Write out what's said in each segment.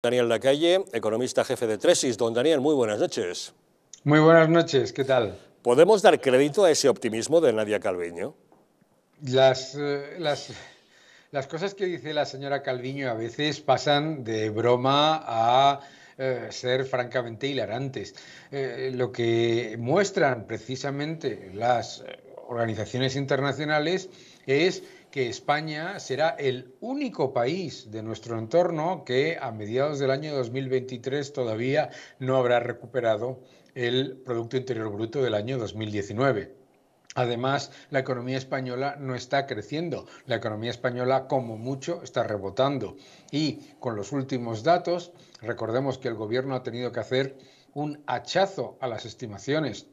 Daniel Lacalle, economista jefe de Tresis. Don Daniel, muy buenas noches. Muy buenas noches, ¿qué tal? ¿Podemos dar crédito a ese optimismo de Nadia Calviño? Las, eh, las, cosas que dice la señora Calviño a veces pasan de broma a eh, ser francamente hilarantes. Eh, lo que muestran precisamente las organizaciones internacionales es que España será el único país de nuestro entorno que a mediados del año 2023 todavía no habrá recuperado el Producto Interior Bruto del año 2019. Además, la economía española no está creciendo. La economía española, como mucho, está rebotando. Y con los últimos datos, recordemos que el gobierno ha tenido que hacer un hachazo a las estimaciones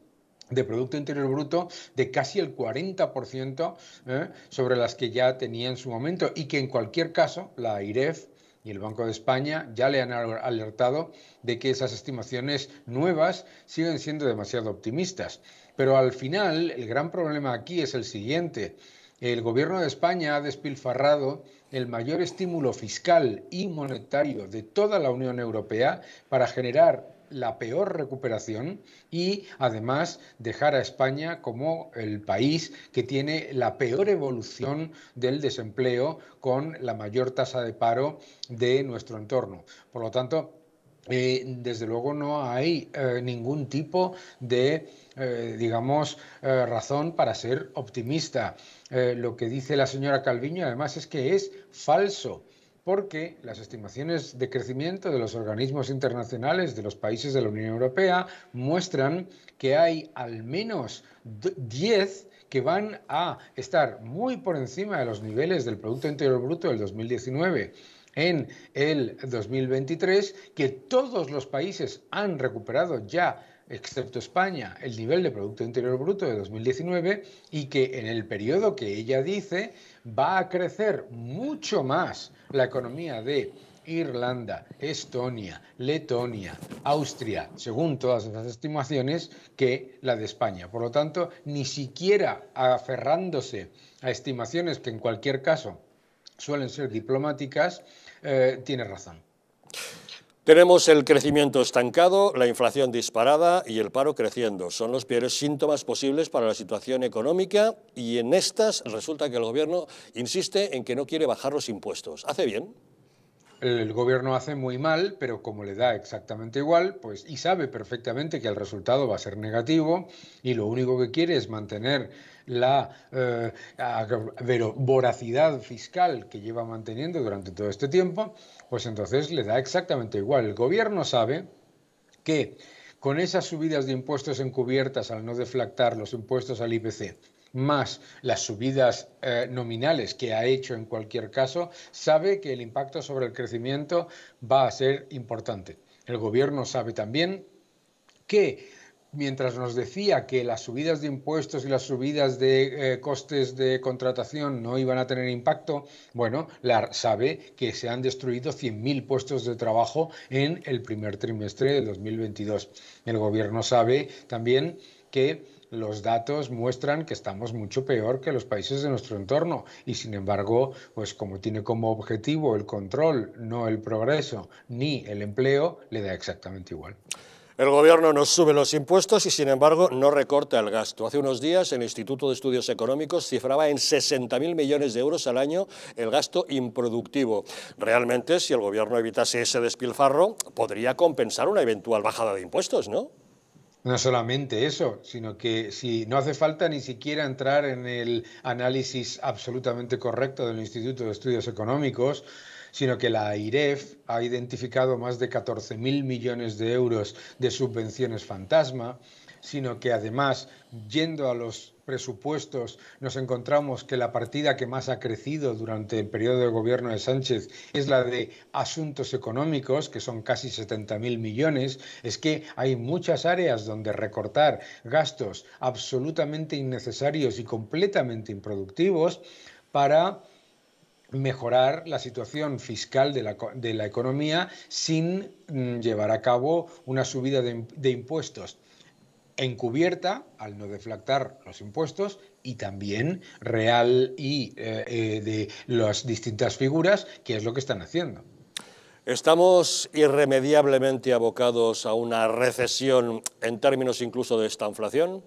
de Producto Interior Bruto de casi el 40% ¿eh? sobre las que ya tenía en su momento y que en cualquier caso la IREF y el Banco de España ya le han alertado de que esas estimaciones nuevas siguen siendo demasiado optimistas. Pero al final el gran problema aquí es el siguiente. El gobierno de España ha despilfarrado el mayor estímulo fiscal y monetario de toda la Unión Europea para generar la peor recuperación y además dejar a España como el país que tiene la peor evolución del desempleo con la mayor tasa de paro de nuestro entorno. Por lo tanto, eh, desde luego no hay eh, ningún tipo de, eh, digamos, razón para ser optimista. lo que dice la señora Calviño además es que es falso porque las estimaciones de crecimiento de los organismos internacionales de los países de la Unión Europea muestran que hay al menos 10 que van a estar muy por encima de los niveles del Producto Interior Bruto del 2019 en el 2023, que todos los países han recuperado ya excepto España, el nivel de Producto Interior Bruto de 2019 y que en el periodo que ella dice va a crecer mucho más la economía de Irlanda, Estonia, Letonia, Austria, según todas las estimaciones, que la de España. Por lo tanto, ni siquiera aferrándose a estimaciones que en cualquier caso suelen ser diplomáticas, eh, tiene razón. Tenemos el crecimiento estancado, la inflación disparada y el paro creciendo. Son los peores síntomas posibles para la situación económica y en estas resulta que el Gobierno insiste en que no quiere bajar los impuestos. ¿Hace bien? el gobierno hace muy mal, pero como le da exactamente igual, pues y sabe perfectamente que el resultado va a ser negativo y lo único que quiere es mantener la eh, voracidad fiscal que lleva manteniendo durante todo este tiempo, pues entonces le da exactamente igual. El gobierno sabe que con esas subidas de impuestos encubiertas al no deflactar los impuestos al IPC, más las subidas eh, nominales que ha hecho en cualquier caso, sabe que el impacto sobre el crecimiento va a ser importante. El gobierno sabe también que mientras nos decía que las subidas de impuestos y las subidas de eh, costes de contratación no iban a tener impacto, bueno, la sabe que se han destruido 100.000 puestos de trabajo en el primer trimestre de 2022. El gobierno sabe también que los datos muestran que estamos mucho peor que los países de nuestro entorno y sin embargo, pues como tiene como objetivo el control, no el progreso ni el empleo, le da exactamente igual. El gobierno nos sube los impuestos y sin embargo no recorta el gasto. Hace unos días el Instituto de Estudios Económicos cifraba en 60.000 millones de euros al año el gasto improductivo. Realmente si el gobierno evitase ese despilfarro podría compensar una eventual bajada de impuestos, ¿no? No solamente eso, sino que si no hace falta ni siquiera entrar en el análisis absolutamente correcto del Instituto de Estudios Económicos, sino que la AIREF ha identificado más de 14.000 millones de euros de subvenciones fantasma, sino que además, yendo a los presupuestos, nos encontramos que la partida que más ha crecido durante el periodo de gobierno de Sánchez es la de asuntos económicos, que son casi 70.000 millones. Es que hay muchas áreas donde recortar gastos absolutamente innecesarios y completamente improductivos para mejorar la situación fiscal de la, economía sin mm, llevar a cabo una subida de, impuestos encubierta al no deflactar los impuestos y también real y eh, eh, de las distintas figuras, que es lo que están haciendo. Estamos irremediablemente abocados a una recesión en términos incluso de esta inflación.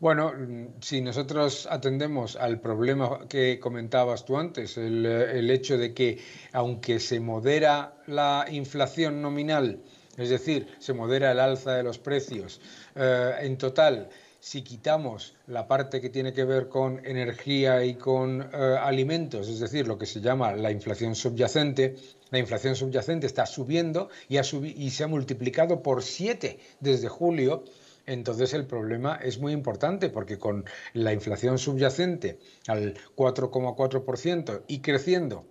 Bueno, mm, si nosotros atendemos al problema que comentabas tú antes, eh, el, hecho de que aunque se modera la inflación nominal, es decir, se modera el alza de los precios, eh, en total, si quitamos la parte que tiene que ver con energía y con eh, alimentos, es decir, lo que se llama la inflación subyacente, la inflación subyacente está subiendo y, ha y se ha multiplicado por 7 desde julio, entonces el problema es muy importante porque con la inflación subyacente al 4,4% y creciendo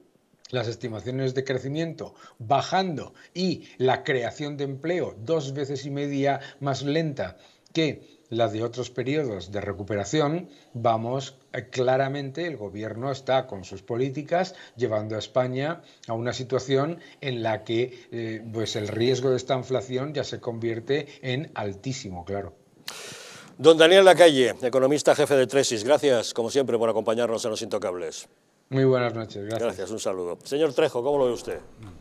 las estimaciones de crecimiento bajando y la creación de empleo dos veces y media más lenta que las de otros periodos de recuperación, vamos, eh, claramente el gobierno está con sus políticas llevando a España a una situación en la que eh, pues el riesgo de esta inflación ya se convierte en altísimo, claro. Don Daniel Lacalle, economista jefe de Tresis, gracias como siempre por acompañarnos en Los Intocables. Muy buenas noches, gracias. Gracias, un saludo. Señor Trejo, ¿cómo lo ve usted?